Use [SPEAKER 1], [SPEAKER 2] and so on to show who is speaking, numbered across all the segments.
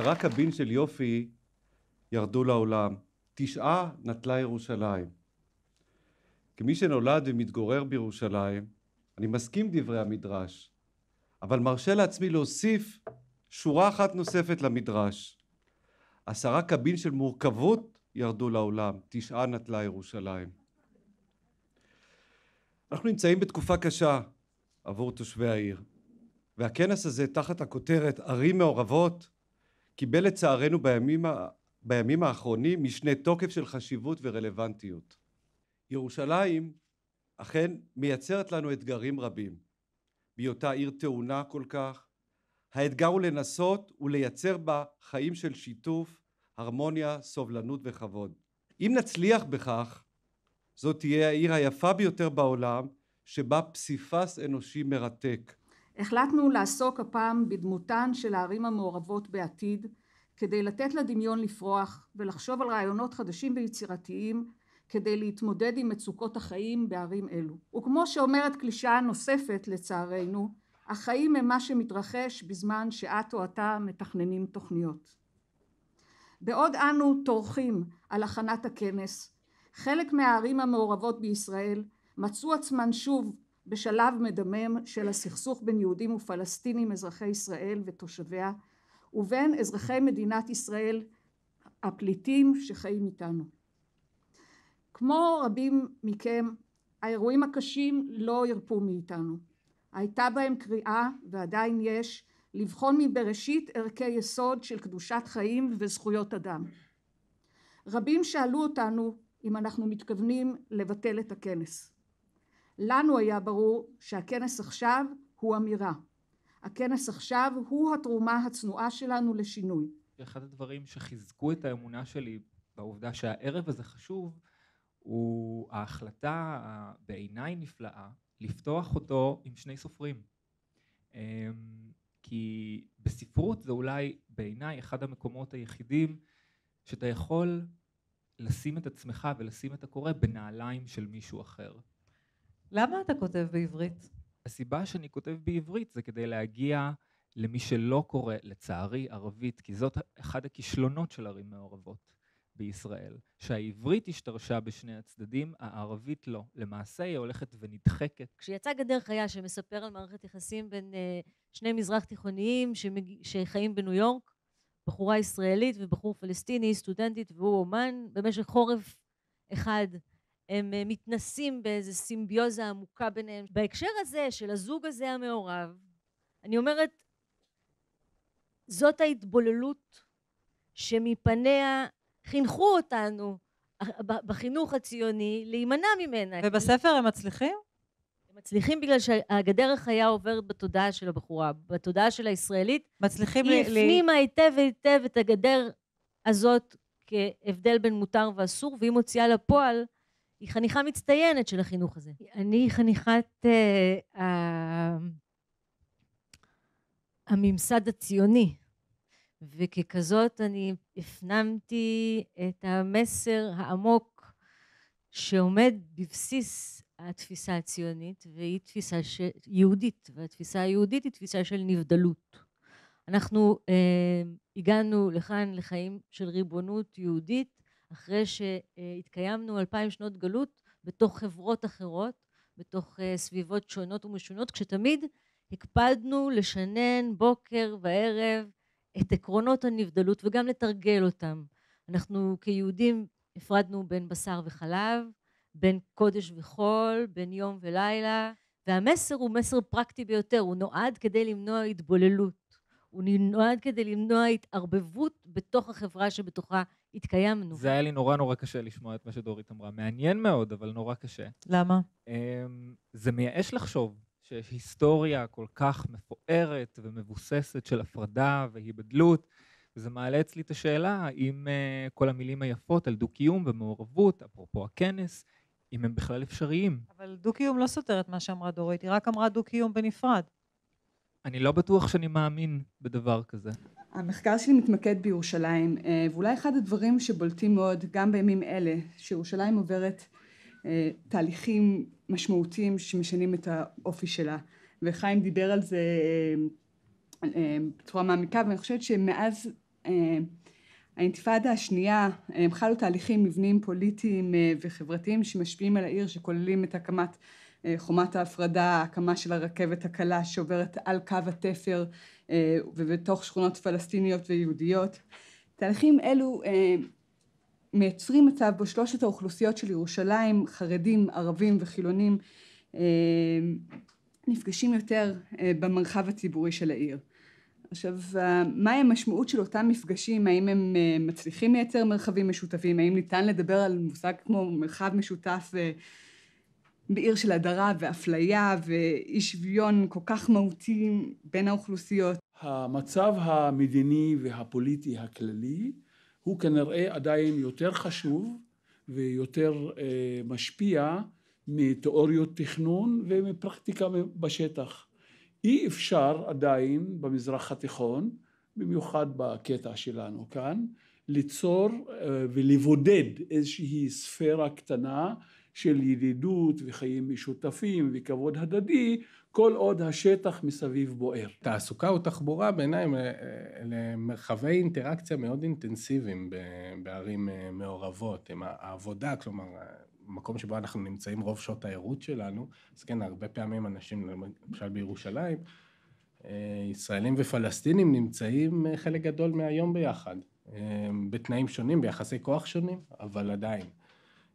[SPEAKER 1] עשרה קבין של יופי ירדו לעולם, תשעה נטלה ירושלים. כמי שנולד ומתגורר בירושלים, אני מסכים דברי המדרש, אבל מרשה לעצמי להוסיף שורה אחת נוספת למדרש. עשרה קבין של מורכבות ירדו לעולם, תשעה נטלה ירושלים. אנחנו נמצאים בתקופה קשה עבור תושבי העיר, והכנס הזה תחת הכותרת ערים מעורבות קיבל לצערנו בימים, בימים האחרונים משנה תוקף של חשיבות ורלוונטיות. ירושלים אכן מייצרת לנו אתגרים רבים. בהיותה עיר טעונה כל כך, האתגר הוא לנסות ולייצר בה חיים של שיתוף, הרמוניה, סובלנות וכבוד. אם נצליח בכך, זאת תהיה העיר היפה ביותר בעולם, שבה פסיפס אנושי מרתק,
[SPEAKER 2] החלטנו לעסוק הפעם בדמותן של הערים המעורבות בעתיד כדי לתת לדמיון לפרוח ולחשוב על רעיונות חדשים ויצירתיים כדי להתמודד עם מצוקות החיים בערים אלו. וכמו שאומרת קלישאה נוספת לצערנו, החיים הם מה שמתרחש בזמן שאת או אתה מתכננים תוכניות. בעוד אנו טורחים על הכנת הכנס, חלק מהערים המעורבות בישראל מצאו עצמן שוב בשלב מדמם של הסכסוך בין יהודים ופלסטינים אזרחי ישראל ותושביה ובין אזרחי מדינת ישראל הפליטים שחיים איתנו. כמו רבים מכם האירועים הקשים לא הרפו מאיתנו. הייתה בהם קריאה ועדיין יש לבחון מבראשית ערכי יסוד של קדושת חיים וזכויות אדם. רבים שאלו אותנו אם אנחנו מתכוונים לבטל את הכנס. לנו היה ברור שהכנס עכשיו הוא אמירה. הכנס עכשיו הוא התרומה הצנועה שלנו לשינוי.
[SPEAKER 3] אחד הדברים שחיזקו את האמונה שלי בעובדה שהערב הזה חשוב, הוא ההחלטה בעיניי נפלאה לפתוח אותו עם שני סופרים. אמ, כי בספרות זה אולי בעיניי אחד המקומות היחידים שאתה יכול לשים את עצמך ולשים את הקורא בנעליים של מישהו אחר. למה אתה כותב בעברית? הסיבה שאני כותב בעברית זה כדי להגיע למי שלא קורא, לצערי, ערבית, כי זאת אחד הכישלונות של ערים מעורבות בישראל, שהעברית השתרשה בשני הצדדים, הערבית לא. למעשה היא הולכת ונדחקת. כשיצא
[SPEAKER 4] גדר חיה שמספר על מערכת יחסים בין uh, שני מזרח תיכוניים שמג... שחיים בניו יורק, בחורה ישראלית ובחור פלסטיני, סטודנטית והוא אומן, במשך חורף אחד הם אה, מתנסים באיזה סימביוזה עמוקה ביניהם. בהקשר הזה של הזוג הזה המעורב, אני אומרת, זאת ההתבוללות שמפניה חינכו אותנו אה, בחינוך הציוני להימנע ממנה. ובספר הם מצליחים? הם מצליחים בגלל שהגדר החיה עוברת בתודעה של הבחורה, בתודעה של הישראלית. מצליחים ל... היא הפנימה היטב היטב את הגדר הזאת כהבדל בין מותר ואסור, והיא מוציאה לפועל היא חניכה מצטיינת של החינוך הזה. אני חניכת uh, הממסד הציוני, וככזאת אני הפנמתי את המסר העמוק שעומד בבסיס התפיסה הציונית, והיא תפיסה ש... יהודית, והתפיסה היהודית היא תפיסה של נבדלות. אנחנו אה, הגענו לכאן לחיים של ריבונות יהודית אחרי שהתקיימנו אלפיים שנות גלות בתוך חברות אחרות, בתוך אה, סביבות שונות ומשונות, כשתמיד הקפדנו לשנן בוקר וערב את עקרונות הנבדלות וגם לתרגל אותם. אנחנו כיהודים הפרדנו בין בשר וחלב, בין קודש וחול, בין יום ולילה, והמסר הוא מסר פרקטי ביותר, הוא נועד כדי למנוע התבוללות, הוא נועד כדי למנוע התערבבות בתוך החברה שבתוכה התקיימנו. זה היה
[SPEAKER 3] לי נורא נורא קשה לשמוע את מה שדורית אמרה. מעניין מאוד, אבל נורא קשה. למה? אמ, זה מייאש לחשוב שיש היסטוריה כל כך מפוארת ומבוססת של הפרדה והיבדלות. זה מעלה אצלי את השאלה האם uh, אה, כל המילים היפות על דו-קיום ומעורבות, אפרופו הכנס, אם הם בכלל אפשריים.
[SPEAKER 5] אבל דו-קיום לא סותר את מה שאמרה דורית, היא רק אמרה דו-קיום בנפרד.
[SPEAKER 3] אני לא בטוח שאני מאמין בדבר כזה.
[SPEAKER 5] המחקר שלי מתמקד בירושלים אה, ואולי אחד הדברים שבולטים מאוד גם בימים אלה שירושלים עוברת אה, תהליכים משמעותיים שמשנים את האופי שלה וחיים דיבר על זה אה, בצורה מעמיקה ואני חושבת שמאז האינתיפאדה השנייה הם חלו תהליכים מבניים פוליטיים וחברתיים שמשפיעים על העיר שכוללים את הקמת חומת ההפרדה, הקמה של הרכבת הקלה שעוברת על קו התפר אה, ובתוך שכונות פלסטיניות ויהודיות. תהליכים אלו אה, מייצרים מצב בו שלושת האוכלוסיות של ירושלים, חרדים, ערבים וחילונים, אה, נפגשים יותר במרחב הציבורי של העיר. עכשיו, מהי המשמעות של אותם מפגשים? האם הם מצליחים לייצר מרחבים משותפים? האם ניתן לדבר על מושג כמו מרחב משותף בעיר של הדרה ואפליה ואי שוויון כל כך
[SPEAKER 6] מהותי בין האוכלוסיות? המצב המדיני והפוליטי הכללי הוא כנראה עדיין יותר חשוב ויותר אה, משפיע מתיאוריות תכנון ומפרקטיקה בשטח. אי אפשר עדיין במזרח התיכון, במיוחד בקטע שלנו כאן, ליצור אה, ולבודד איזושהי ספירה קטנה
[SPEAKER 7] של ידידות וחיים משותפים וכבוד הדדי כל עוד השטח מסביב בוער. תעסוקה או תחבורה בעיניי אה, אה, אלה מרחבי אינטראקציה מאוד אינטנסיביים בערים אה, מעורבות. עם העבודה, כלומר, מקום שבו אנחנו נמצאים רוב שעות הערות שלנו, אז כן, הרבה פעמים אנשים, למשל בירושלים, ישראלים ופלסטינים נמצאים חלק גדול מהיום ביחד, בתנאים שונים, ביחסי כוח שונים, אבל עדיין.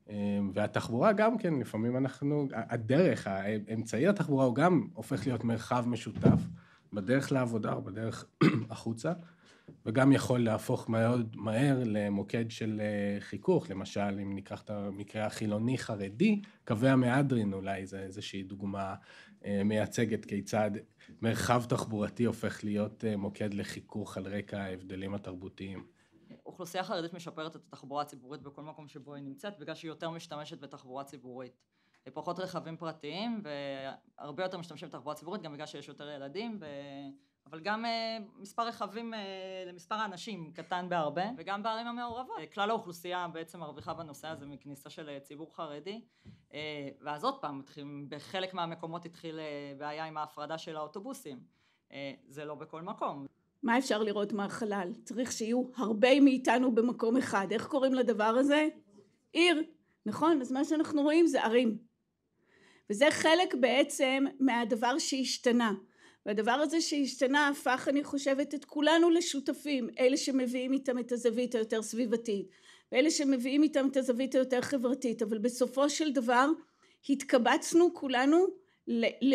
[SPEAKER 7] אמ, והתחבורה גם כן, לפעמים אנחנו, הדרך, האמצעי התחבורה הוא גם הופך להיות מרחב משותף בדרך לעבודה או בדרך החוצה, וגם יכול להפוך מאוד מהר למוקד של אה, חיכוך, למשל, אם ניקח את המקרה החילוני-חרדי, קווי המהדרין אולי זה איזושהי דוגמה אה, מייצגת כיצד מרחב תחבורתי הופך להיות אה, מוקד לחיכוך על רקע ההבדלים התרבותיים.
[SPEAKER 5] אוכלוסייה חרדית משפרת את התחבורה הציבורית בכל מקום שבו היא נמצאת בגלל שהיא יותר משתמשת בתחבורה ציבורית. פחות רכבים פרטיים והרבה יותר משתמשים בתחבורה ציבורית גם בגלל שיש יותר ילדים ו... אבל גם אה, מספר רכבים אה, למספר האנשים קטן בהרבה אוקיי. וגם בערים המעורבות אה, כלל האוכלוסייה בעצם מרוויחה בנושא הזה מכניסה של ציבור חרדי ואז עוד פעם בחלק מהמקומות התחיל בעיה עם ההפרדה של האוטובוסים זה לא בכל מקום
[SPEAKER 8] מה אפשר לראות מהחלל? צריך שיהיו הרבה מאיתנו במקום אחד. איך קוראים לדבר הזה? עיר. נכון? אז מה שאנחנו רואים זה ערים. וזה חלק בעצם מהדבר שהשתנה. והדבר הזה שהשתנה הפך אני חושבת את כולנו לשותפים, אלה שמביאים איתם את הזווית היותר סביבתית, ואלה שמביאים איתם את הזווית היותר חברתית, אבל בסופו של דבר התקבצנו כולנו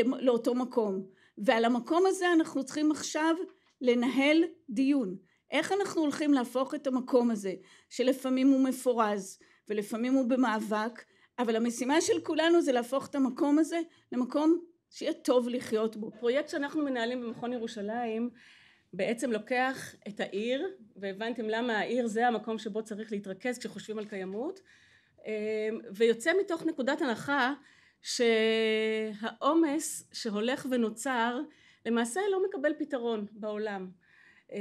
[SPEAKER 8] לאותו מקום. ועל המקום הזה אנחנו צריכים עכשיו לנהל דיון איך אנחנו הולכים להפוך את המקום הזה שלפעמים הוא מפורז ולפעמים הוא במאבק אבל המשימה של כולנו זה להפוך את המקום הזה למקום שיהיה טוב לחיות בו. פרויקט שאנחנו מנהלים במכון ירושלים בעצם לוקח את העיר והבנתם למה העיר זה המקום שבו צריך להתרכז כשחושבים על קיימות אמ, ויוצא מתוך נקודת הנחה שהעומס שהולך ונוצר למעשה לא מקבל פתרון בעולם. אמ,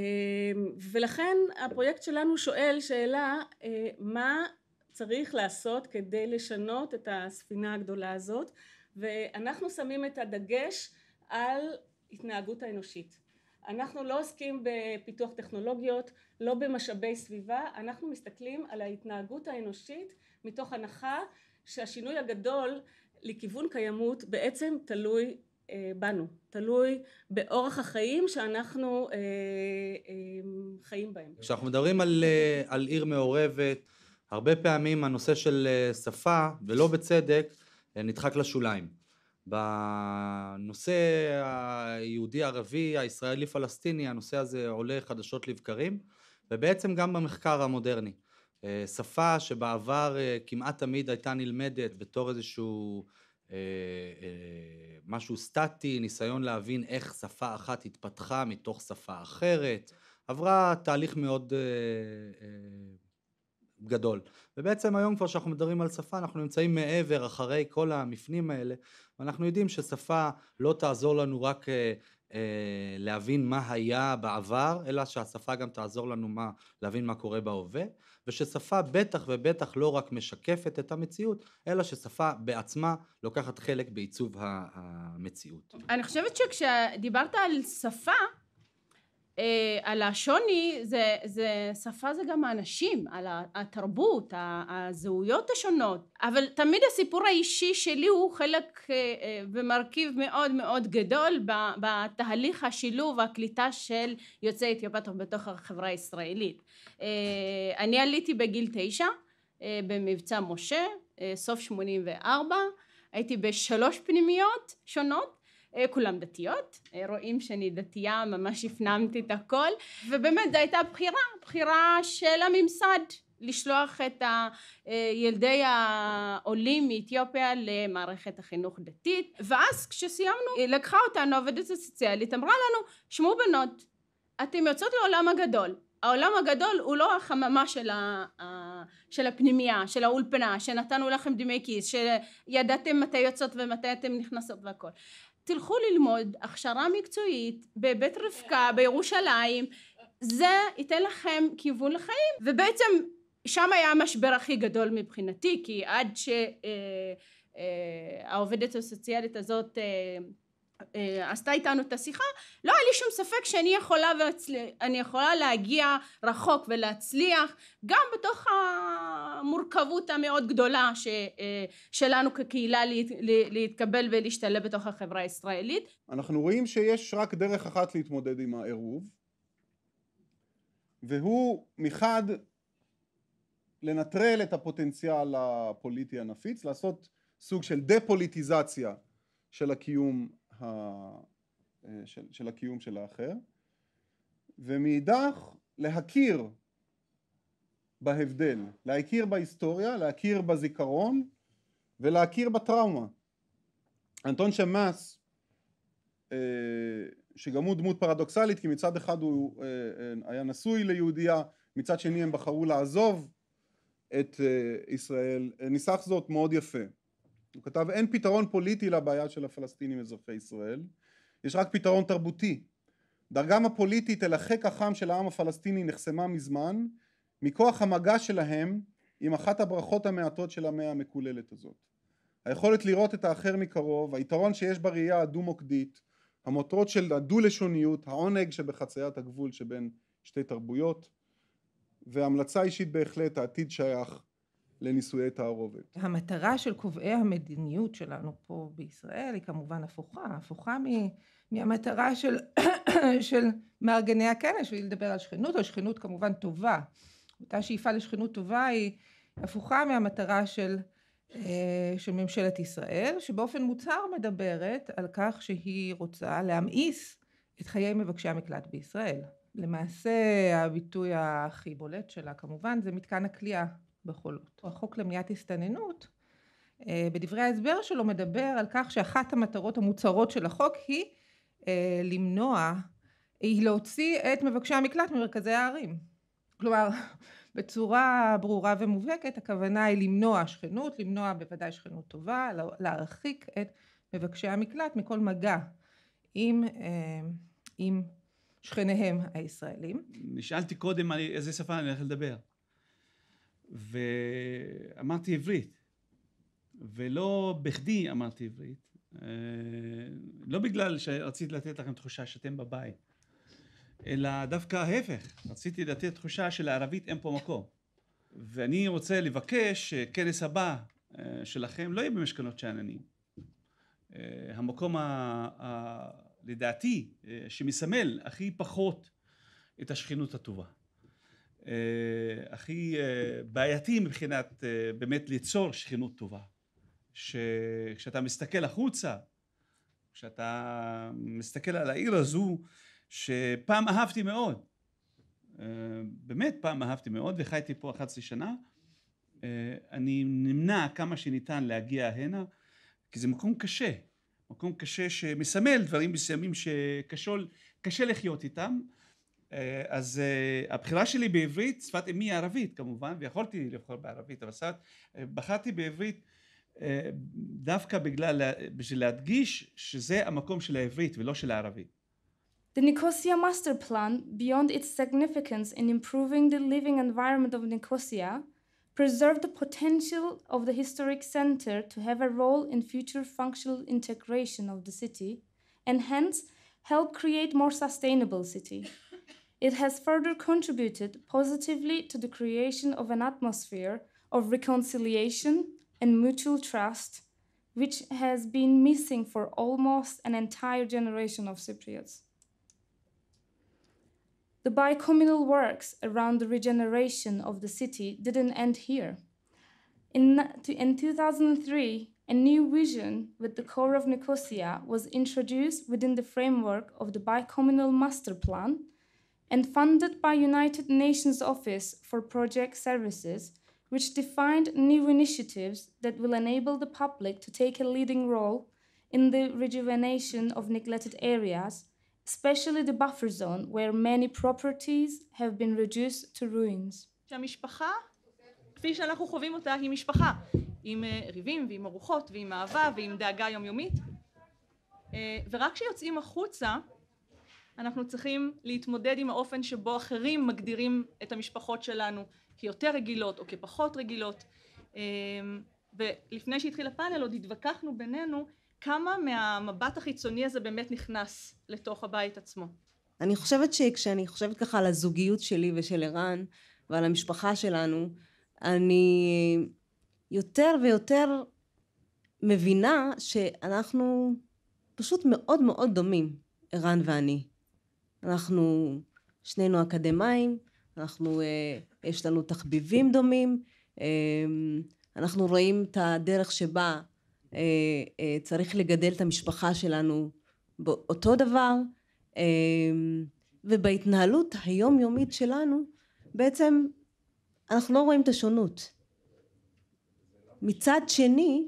[SPEAKER 8] ולכן הפרויקט שלנו שואל שאלה אה, מה צריך לעשות כדי לשנות את הספינה הגדולה הזאת ואנחנו שמים את הדגש על התנהגות האנושית. אנחנו לא עוסקים בפיתוח טכנולוגיות, לא במשאבי סביבה, אנחנו מסתכלים על ההתנהגות האנושית מתוך הנחה שהשינוי הגדול לכיוון קיימות בעצם תלוי בנו, תלוי באורח החיים שאנחנו אה, אה, חיים בהם.
[SPEAKER 9] כשאנחנו מדברים על, אה, על עיר מעורבת, הרבה פעמים הנושא של שפה, ולא בצדק, נדחק לשוליים. בנושא היהודי ערבי הישראלי פלסטיני הנושא הזה עולה חדשות לבקרים ובעצם גם במחקר המודרני שפה שבעבר כמעט תמיד הייתה נלמדת בתור איזשהו אה, אה, משהו סטטי, ניסיון להבין איך שפה אחת התפתחה מתוך שפה אחרת, עברה תהליך מאוד אה, גדול. ובעצם היום כבר כשאנחנו מדברים על שפה, אנחנו נמצאים מעבר, אחרי כל המפנים האלה, ואנחנו יודעים ששפה לא תעזור לנו רק אה, להבין מה היה בעבר, אלא שהשפה גם תעזור לנו מה, להבין מה קורה בהווה, וששפה בטח ובטח לא רק משקפת את המציאות, אלא ששפה בעצמה לוקחת חלק בעיצוב המציאות.
[SPEAKER 8] אני חושבת שכשדיברת על שפה, אה, על השוני, זה, זה, שפה זה גם האנשים, על התרבות, הזהויות השונות, אבל תמיד הסיפור האישי שלי הוא חלק אה, אה, ומרכיב מאוד מאוד גדול בתהליך השילוב והקליטה של יוצאי אתיופיה בתוך החברה הישראלית. אני עליתי בגיל תשע במבצע משה, סוף שמונים וארבע, הייתי בשלוש פנימיות שונות אה, כולם דתיות, אה, רואים שאני דתייה, ממש הפנמתי את הכל, ובאמת זו הייתה בחירה, בחירה של הממסד לשלוח את אה, ילדי העולים מאתיופיה למערכת החינוך דתית ואז כשסיימנו היא לקחה אותנו עובדת הסוציאלית אמרה לנו שמעו בנות אתן יוצאות לעולם הגדול העולם הגדול הוא לא החממה של, ה, של הפנימייה, של האולפנה, שנתנו לכם דמי כיס, שידעתם מתי יוצאות ומתי אתן נכנסות והכל. תלכו ללמוד הכשרה מקצועית בבית רבקה בירושלים זה ייתן לכם כיוון לחיים ובעצם שם היה המשבר הכי גדול מבחינתי כי עד שהעובדת אה, אה, הסוציאלית הזאת אה, אה, עשתה איתנו את השיחה, לא היה לי שום ספק שאני יכולה, והצל... יכולה להגיע רחוק ולהצליח גם בתוך המורכבות המאוד גדולה ש... אה, שלנו כקהילה להתקבל ולהשתלב בתוך החברה הישראלית.
[SPEAKER 10] אנחנו רואים שיש רק דרך אחת להתמודד עם העירוב והוא מחד לנטרל את הפוטנציאל הפוליטי הנפיץ, לעשות סוג של דה-פוליטיזציה של הקיום ה... אה, של, של הקיום של האחר, ומאידך להכיר בהבדל, להכיר בהיסטוריה, להכיר בזיכרון ולהכיר בטראומה. אנטון שמאס, אה, שגם הוא דמות פרדוקסלית כי מצד אחד הוא אה, היה נשוי ליהודייה, מצד שני הם בחרו לעזוב את ישראל, ניסח זאת מאוד יפה. הוא כתב אין פתרון פוליטי לבעיה של הפלסטינים אזרחי ישראל, יש רק פתרון תרבותי. דרגם הפוליטית אל החק החם של העם הפלסטיני נחסמה מזמן, מכוח המגע שלהם עם אחת הברכות המעטות של המאה המקוללת הזאת. היכולת לראות את האחר מקרוב, היתרון שיש בראייה הדו-מוקדית, המוטרות של הדו-לשוניות, העונג שבחציית הגבול שבין שתי תרבויות, והמלצה אישית בהחלט, העתיד שייך לנישואי תערובת.
[SPEAKER 11] המטרה של קובעי המדיניות שלנו פה בישראל היא כמובן הפוכה, הפוכה מ... מהמטרה של, של מארגני הכנס, שהיא לדבר על שכנות, או שכנות כמובן טובה. אותה שאיפה לשכנות טובה היא הפוכה מהמטרה של, אה, של ממשלת ישראל, שבאופן מוצהר מדברת על כך שהיא רוצה להמאיס את חיי מבקשי המקלט בישראל. למעשה הביטוי הכי בולט שלה כמובן זה מתקן הכליאה בחולות. החוק למניעת הסתננות, אה, בדברי ההסבר שלו מדבר על כך שאחת המטרות המוצהרות של החוק היא אה, למנוע, היא להוציא את מבקשי המקלט ממרכזי הערים. כלומר, בצורה ברורה ומובהקת הכוונה היא למנוע שכנות, למנוע בוודאי שכנות טובה, להרחיק את מבקשי המקלט מכל מגע עם, אה, עם שכניהם הישראלים.
[SPEAKER 6] נשאלתי קודם על איזה שפה אני הולך לדבר. ואמרתי עברית. ולא בכדי אמרתי עברית. אה, לא בגלל שרציתי לתת לכם תחושה שאתם בבית, אלא דווקא ההפך. רציתי לתת תחושה שלערבית אין פה מקום. ואני רוצה לבקש שכנס הבא אה, שלכם לא יהיה במשכנות שאננים. אה, המקום, ה, ה, לדעתי, שמסמל הכי פחות את השכנות הטובה. אה, הכי אה, בעייתי מבחינת אה, באמת ליצור שכנות טובה. שכשאתה מסתכל החוצה, כשאתה מסתכל על העיר הזו, שפעם אהבתי מאוד, באמת פעם אהבתי מאוד וחייתי פה 11 שנה, אני נמנע כמה שניתן להגיע הנה, כי זה מקום קשה, מקום קשה שמסמל דברים מסוימים שקשה לחיות איתם. אז הבחירה שלי בעברית, שפת אמי היא ערבית כמובן, ויכולתי לבחור בערבית, אבל שפת, בחרתי בעברית דווקא בגלל, בשביל להדגיש שזה המקום של העברית ולא של הערבית.
[SPEAKER 12] The Nicosia Master Plan, beyond its significance in improving the living environment of Nicosia, preserved the potential of the historic center to have a role in future functional integration of the city, and hence help create more sustainable city. It has further contributed positively to the creation of an atmosphere of reconciliation and mutual trust, which has been missing for almost an entire generation of Cypriots. The bicommunal works around the regeneration of the city didn't end here. In, in 2003, a new vision with the core of Nicosia was introduced within the framework of the bicommunal master plan and funded by United Nations Office for Project Services, which defined new initiatives that will enable the public to take a leading role in the rejuvenation of neglected areas, especially the buffer zone where many properties have been reduced to ruins.
[SPEAKER 13] כפי שאנחנו חווים אותה, היא משפחה, עם ריבים ועם ארוחות ועם אהבה ועם דאגה יומיומית, ורק כשיוצאים החוצה אנחנו צריכים להתמודד עם האופן שבו אחרים מגדירים את המשפחות שלנו כיותר רגילות או כפחות רגילות אה, ולפני שהתחיל הפאנל עוד התווכחנו בינינו כמה מהמבט החיצוני הזה באמת נכנס לתוך הבית עצמו. אני חושבת שכשאני חושבת ככה על הזוגיות שלי ושל ערן ועל המשפחה שלנו אני יותר ויותר מבינה שאנחנו פשוט מאוד מאוד דומים ערן ואני אנחנו שנינו אקדמאים, אנחנו, אה, יש לנו תחביבים דומים, אה, אנחנו רואים את הדרך שבה אה, צריך לגדל את המשפחה שלנו באותו דבר, ובהתנהלות היומיומית שלנו בעצם אנחנו לא רואים את השונות. מצד שני,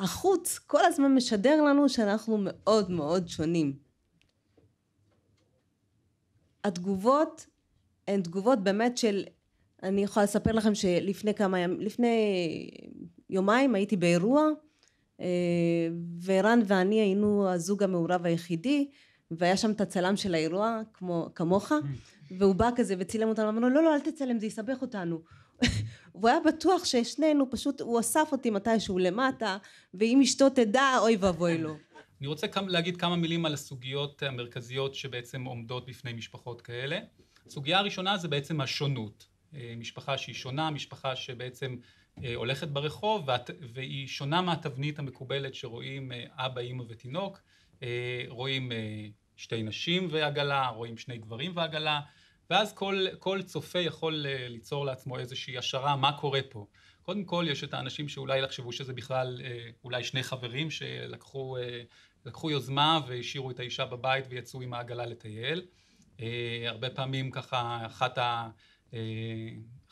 [SPEAKER 13] החוץ כל הזמן משדר לנו שאנחנו מאוד מאוד שונים. התגובות הן תגובות באמת של, אני יכולה לספר לכם שלפני כמה ימים, לפני יומיים הייתי באירוע אה, ורן ואני היינו הזוג המעורב היחידי והיה שם את הצלם של האירוע כמו, כמוך והוא בא כזה וצילם אותנו אמרנו לא לא אל תצלם זה יסבך אותנו והוא היה בטוח ששנינו פשוט הוא אסף אותי מתישהו למטה ואם אשתו תדע אוי ואבוי לו
[SPEAKER 14] אני רוצה להגיד כמה מילים על הסוגיות המרכזיות שבעצם עומדות בפני משפחות כאלה. הסוגיה הראשונה זה בעצם השונות. אה, משפחה שהיא שונה, משפחה שבעצם אה, הולכת ברחוב והיא שונה מהתבנית המקובלת שרואים אה, אבא, אימא ותינוק, רואים שתי נשים ועגלה, רואים שני גברים ועגלה, ואז כל, כל צופה יכול ליצור לעצמו איזושהי השערה מה קורה פה. קודם כל יש את האנשים שאולי יחשבו שזה בכלל אה, אולי שני חברים שלקחו אה, יוזמה והשאירו את האישה בבית ויצאו עם העגלה לטייל. אה, הרבה פעמים ככה אחת, ה,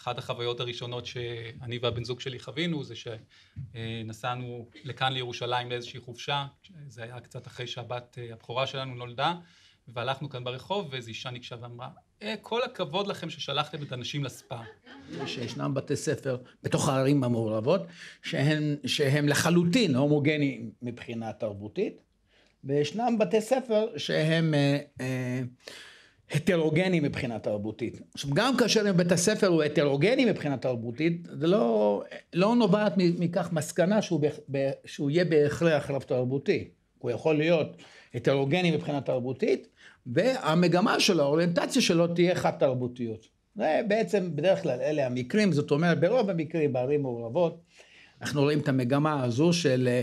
[SPEAKER 14] אחת החוויות הראשונות שאני והבן זוג שלי חווינו זה שנסענו לכאן לירושלים לאיזושהי חופשה, זה היה קצת אחרי שהבת הבכורה שלנו נולדה והלכנו כאן ברחוב, ואיזו אישה ניגשה ואמרה, אה, כל הכבוד לכם ששלחתם את
[SPEAKER 15] הנשים לספא. שישנם בתי ספר בתוך הערים המעורבות, שהם, שהם לחלוטין הומוגניים מבחינה תרבותית, וישנם בתי ספר שהם... אה, אה, הטרוגניים מבחינה תרבותית. עכשיו, גם כאשר בית הספר הוא הטרוגני מבחינה תרבותית, זה לא, לא נובעת מכך מסקנה שהוא, ב, שהוא יהיה בהכרח רב תרבותי. הוא יכול להיות הטרוגני מבחינה תרבותית, והמגמה שלו, האוריינטציה שלו תהיה חד תרבותיות. זה בעצם בדרך כלל אלה המקרים, זאת אומרת ברוב המקרים בערים מעורבות אנחנו רואים את המגמה הזו של אה,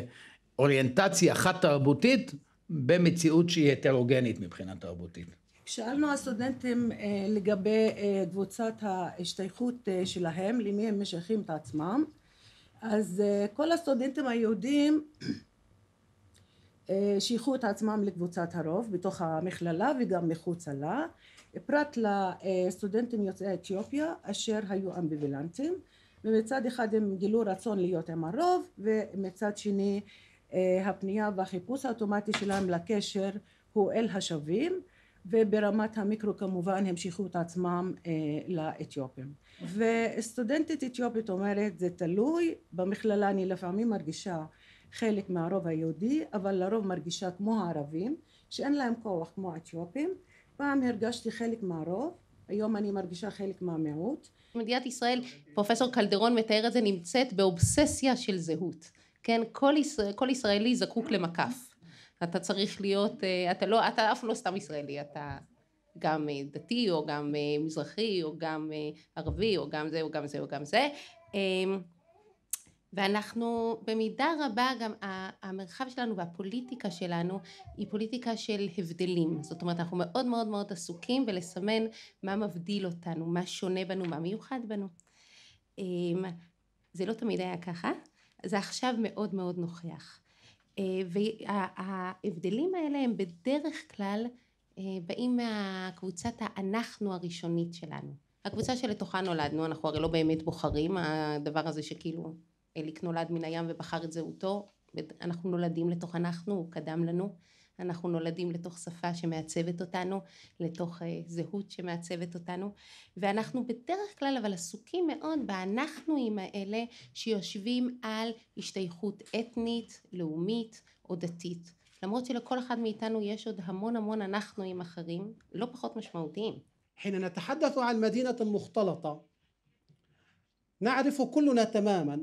[SPEAKER 15] אוריינטציה חד תרבותית במציאות שהיא הטרוגנית מבחינה תרבותית.
[SPEAKER 11] שאלנו הסטודנטים אה, לגבי אה, קבוצת ההשתייכות שלהם, למי הם משייכים את עצמם, אז כל הסטודנטים היהודים אה, שייכו את עצמם לקבוצת הרוב בתוך המכללה וגם מחוצה לה, פרט לסטודנטים יוצאי אתיופיה אשר היו אמביוולנטים, ומצד אחד הם גילו רצון להיות עם הרוב, ומצד שני אה, הפנייה והחיפוש האוטומטי שלהם לקשר הוא אל השווים, וברמת המיקרו כמובן המשיכו את עצמם אה, לאתיופים. אוקיי. וסטודנטית אתיופית אומרת זה תלוי, במכללה אני לפעמים מרגישה חלק מהרוב היהודי, אבל לרוב מרגישה כמו הערבים, שאין להם כוח כמו האתיופים. פעם הרגשתי חלק מהרוב, היום אני מרגישה חלק מהמיעוט.
[SPEAKER 16] מדינת ישראל, פרופסור קלדרון מתאר את זה, נמצאת באובססיה של זהות. כן, כל, ישראל, כל ישראלי זקוק למקף. אתה צריך להיות, אה, אתה לא, אתה אף לא סתם ישראלי, אתה גם אה, דתי או גם אה, מזרחי או גם ערבי או גם זה או גם זה או גם זה. אמ, ואנחנו במידה רבה גם המרחב שלנו והפוליטיקה שלנו היא פוליטיקה של הבדלים זאת אומרת אנחנו מאוד מאוד מאוד עסוקים בלסמן מה מבדיל אותנו מה שונה בנו מה מיוחד בנו אמ, זה לא תמיד היה ככה זה עכשיו מאוד מאוד נוכח אה, וההבדלים האלה הם בדרך כלל אה, באים מהקבוצת האנחנו הראשונית שלנו הקבוצה שלתוכה נולדנו אנחנו הרי לא באמת בוחרים הדבר הזה שכאילו אליק נולד מן הים ובחר את זהותו, אנחנו נולדים לתוך אנחנו, הוא קדם לנו, אנחנו נולדים לתוך שפה שמעצבת אותנו, לתוך אה, זהות שמעצבת אותנו, ואנחנו בדרך כלל אבל עסוקים מאוד באנחנואים האלה שיושבים על השתייכות אתנית, לאומית או דתית. למרות שלכל אחד מאיתנו יש עוד המון
[SPEAKER 15] המון אנחנואים אחרים, לא פחות משמעותיים. حين نتحدث عن مدينة مختلطة نعرف كلنا تماما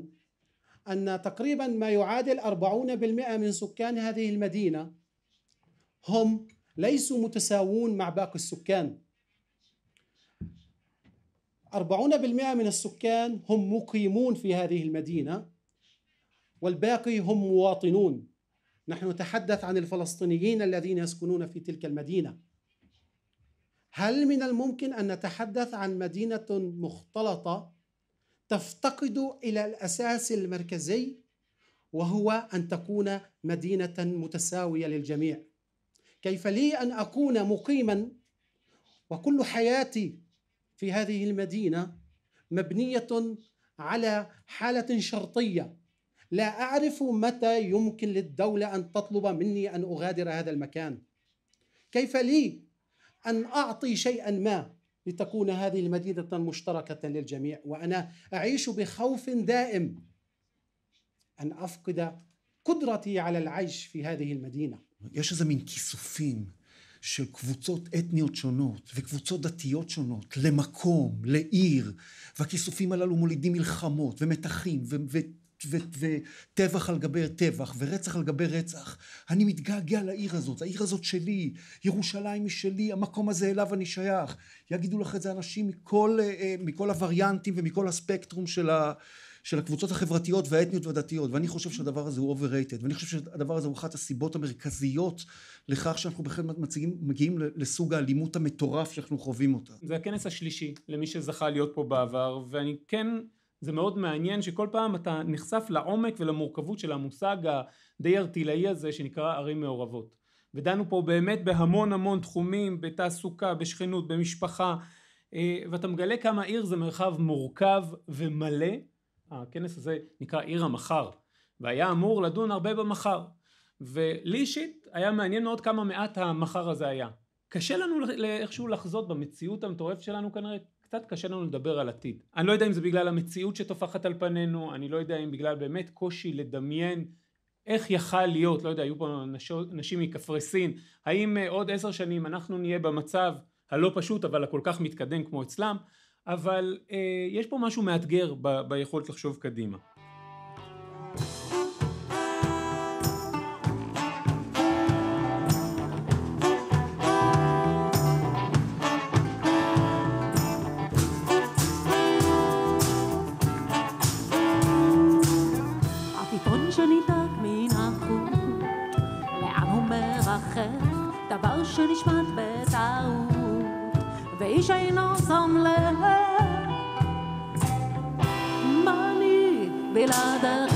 [SPEAKER 15] أن تقريبا ما يعادل 40% من سكان هذه المدينة هم ليسوا متساوون مع باقي السكان 40% من السكان هم مقيمون في هذه المدينة والباقي هم مواطنون نحن نتحدث عن الفلسطينيين الذين يسكنون في تلك المدينة هل من الممكن أن نتحدث عن مدينة مختلطة تفتقد الى الاساس المركزي وهو ان تكون مدينه متساويه للجميع كيف لي ان اكون مقيما وكل حياتي في هذه المدينه مبنيه على حاله شرطيه لا اعرف متى يمكن للدوله ان تطلب مني ان اغادر هذا المكان كيف لي ان اعطي شيئا ما لتكون هذه المدينة مشتركة للجميع وأنا أعيش بخوف دائم أن أفقد قدرتي على العيش في هذه المدينة. יש איזה מין כיסופים של קבוצות אתניות שונות וקבוצות דתיות שונות למקום, לעיר, והכיסופים הללו מולידים מלחמות ומתחים ו- וטבח על גבי טבח, ורצח על גבי רצח. אני מתגעגע לעיר הזאת, העיר הזאת שלי, ירושלים היא שלי, המקום הזה אליו אני שייך. יגידו לך את זה אנשים מכל, אה, אה, מכל הווריאנטים ומכל הספקטרום של, ה, של הקבוצות החברתיות והאתניות והדתיות, ואני חושב שהדבר הזה הוא overrated, ואני חושב שהדבר הזה הוא אחת הסיבות המרכזיות לכך שאנחנו בכלל מציגים, מגיעים לסוג האלימות המטורף שאנחנו חווים אותה.
[SPEAKER 7] זה הכנס השלישי למי שזכה להיות פה בעבר, ואני כן... זה מאוד מעניין שכל פעם אתה נחשף לעומק ולמורכבות של המושג הדי ארטילאי הזה שנקרא ערים מעורבות. ודנו פה באמת בהמון המון תחומים, בתעסוקה, בשכנות, במשפחה, אה, ואתה מגלה כמה עיר זה מרחב מורכב ומלא. הכנס הזה נקרא עיר המחר, והיה אמור לדון הרבה במחר. ולי אישית היה מעניין מאוד כמה מעט המחר הזה היה. קשה לנו איכשהו לחזות במציאות המטורפת שלנו כנראה קצת קשה לנו לדבר על עתיד. אני לא יודע אם זה בגלל המציאות שטופחת על פנינו, אני לא יודע אם בגלל באמת קושי לדמיין איך יכל להיות, לא יודע, היו פה נשים מקפריסין, האם אה, עוד עשר שנים אנחנו נהיה במצב הלא פשוט אבל הכל כך מתקדם כמו אצלם, אבל אה, יש פה משהו מאתגר ב- ביכולת לחשוב קדימה.
[SPEAKER 4] 拉的。